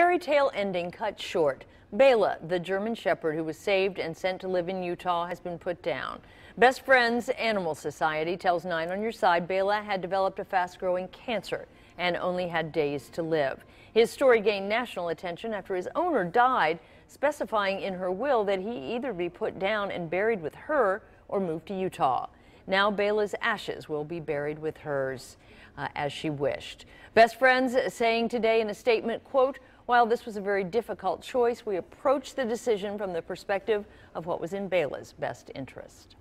Fairy tale ending cut short. Bela, the German Shepherd who was saved and sent to live in Utah, has been put down. Best Friends Animal Society tells Nine on Your Side Bela had developed a fast growing cancer and only had days to live. His story gained national attention after his owner died, specifying in her will that he either be put down and buried with her or moved to Utah. Now Bela's ashes will be buried with hers uh, as she wished. Best friends saying today in a statement, quote, while this was a very difficult choice, we approached the decision from the perspective of what was in Bela's best interest.